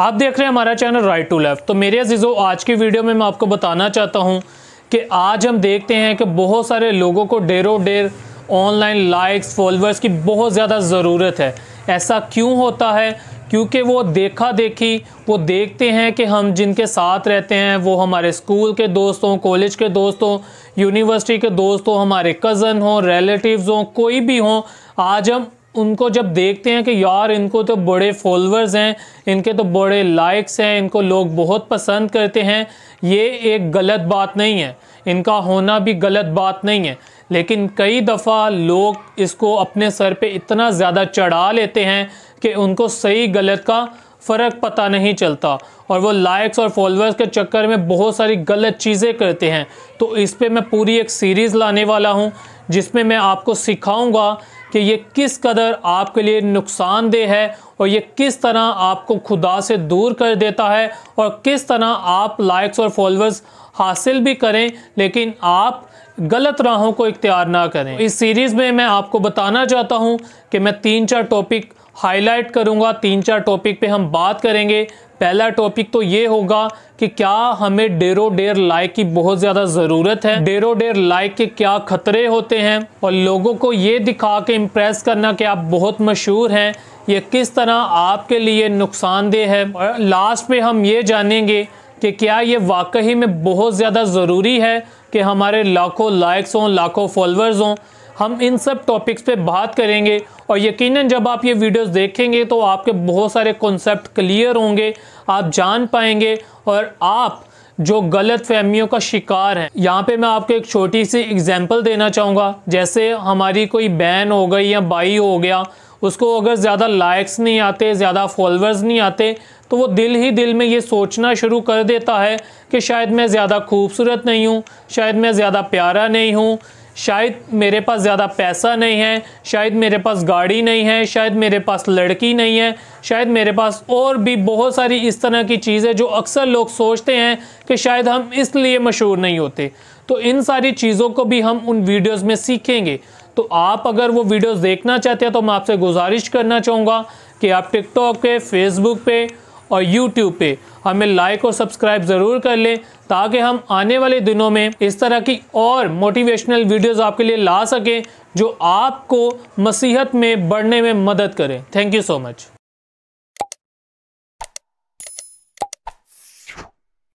आप देख रहे हैं हमारा चैनल राइट टू लेफ्ट तो मेरे जिजो आज की वीडियो में मैं आपको बताना चाहता हूँ कि आज हम देखते हैं कि बहुत सारे लोगों को डेरो डेर ऑनलाइन लाइक्स फॉलोअर्स की बहुत ज़्यादा ज़रूरत है ऐसा क्यों होता है क्योंकि वो देखा देखी वो देखते हैं कि हम जिनके साथ रहते हैं वो हमारे स्कूल के दोस्तों कॉलेज के दोस्तों यूनिवर्सिटी के दोस्तों हमारे कज़न हों रिलेटिव हों कोई भी हों आज हम उनको जब देखते हैं कि यार इनको तो बड़े फॉलोअर्स हैं इनके तो बड़े लाइक्स हैं इनको लोग बहुत पसंद करते हैं ये एक गलत बात नहीं है इनका होना भी गलत बात नहीं है लेकिन कई दफ़ा लोग इसको अपने सर पे इतना ज़्यादा चढ़ा लेते हैं कि उनको सही गलत का फ़र्क पता नहीं चलता और वो लाइक्स और फॉलोअर्स के चक्कर में बहुत सारी गलत चीज़ें करते हैं तो इस पर मैं पूरी एक सीरीज़ लाने वाला हूँ जिसमें मैं आपको सिखाऊंगा कि ये किस कदर आपके लिए नुकसानदेह है और ये किस तरह आपको खुदा से दूर कर देता है और किस तरह आप लाइक्स और फॉलोअर्स हासिल भी करें लेकिन आप गलत राहों को इख्तियार ना करें इस सीरीज़ में मैं आपको बताना चाहता हूँ कि मैं तीन चार टॉपिक हाईलाइट करूँगा तीन चार टॉपिक पे हम बात करेंगे पहला टॉपिक तो ये होगा कि क्या हमें डेरो डेर लाइक की बहुत ज़्यादा ज़रूरत है डेरो डेर लाइक के क्या ख़तरे होते हैं और लोगों को ये दिखा के इम्प्रेस करना कि आप बहुत मशहूर हैं ये किस तरह आपके लिए नुकसानदेह है और लास्ट में हम ये जानेंगे कि क्या ये वाकई में बहुत ज़्यादा ज़रूरी है कि हमारे लाखों लाइक्स हों लाखों फॉलोअर्स हों हम इन सब टॉपिक्स पे बात करेंगे और यकीनन जब आप ये वीडियोस देखेंगे तो आपके बहुत सारे कॉन्सेप्ट क्लियर होंगे आप जान पाएंगे और आप जो गलत फहमियों का शिकार हैं यहाँ पे मैं आपको एक छोटी सी एग्जांपल देना चाहूँगा जैसे हमारी कोई बैन हो गई या बाई हो गया उसको अगर ज़्यादा लाइक्स नहीं आते ज़्यादा फॉलोअर्स नहीं आते तो वो दिल ही दिल में ये सोचना शुरू कर देता है कि शायद मैं ज़्यादा खूबसूरत नहीं हूँ शायद मैं ज़्यादा प्यारा नहीं हूँ शायद मेरे पास ज़्यादा पैसा नहीं है शायद मेरे पास गाड़ी नहीं है शायद मेरे पास लड़की नहीं है शायद मेरे पास और भी बहुत सारी इस तरह की चीज़ें जो अक्सर लोग सोचते हैं कि शायद हम इसलिए मशहूर नहीं होते तो इन सारी चीज़ों को भी हम उन वीडियोस में सीखेंगे तो आप अगर वो वीडियोज़ देखना चाहते हैं तो मैं आपसे गुजारिश करना चाहूँगा कि आप टिकटॉक पे फेसबुक पर और यूट्यूब पे हमें लाइक और सब्सक्राइब ज़रूर कर लें ताकि हम आने वाले दिनों में इस तरह की और मोटिवेशनल वीडियोस आपके लिए ला सकें जो आपको मसीहत में बढ़ने में मदद करें थैंक यू सो मच